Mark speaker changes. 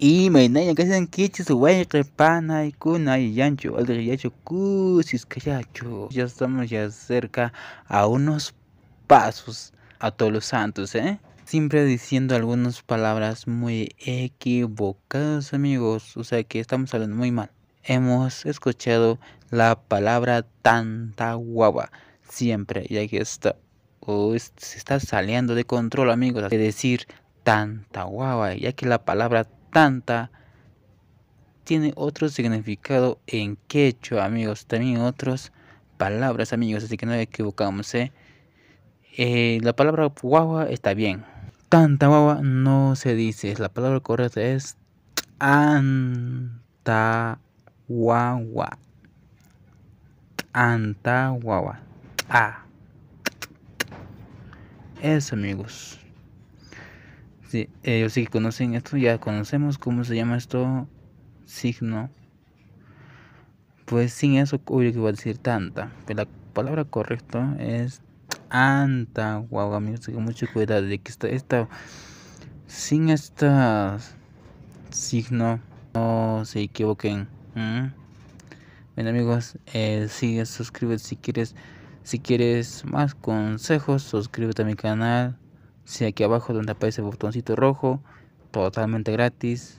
Speaker 1: ay kasankichu al de olrillachu kusis kayacho ya estamos ya cerca a unos pasos a todos los santos eh siempre diciendo algunas palabras muy equivocadas amigos o sea que estamos hablando muy mal hemos escuchado la palabra tanta guava siempre Ya que está se está saliendo de control amigos de decir tanta guava ya que la palabra tanta tiene otro significado en quechua, amigos. También otras palabras, amigos. Así que no equivocamos, ¿eh? Eh, la palabra guagua está bien. Tanta guagua no se dice. La palabra correcta es Anta Anta guagua. Ah. Es, amigos. Sí, ellos sí conocen esto, ya conocemos cómo se llama esto signo. Pues sin eso, obvio que va a decir tanta. Pero la palabra correcta es anta. Wow, amigos, tengan mucho cuidado de que está esta sin esta signo no se equivoquen. bien amigos, eh, sigue, suscríbete si quieres, si quieres más consejos, suscríbete a mi canal. Si aquí abajo donde aparece el botoncito rojo, totalmente gratis.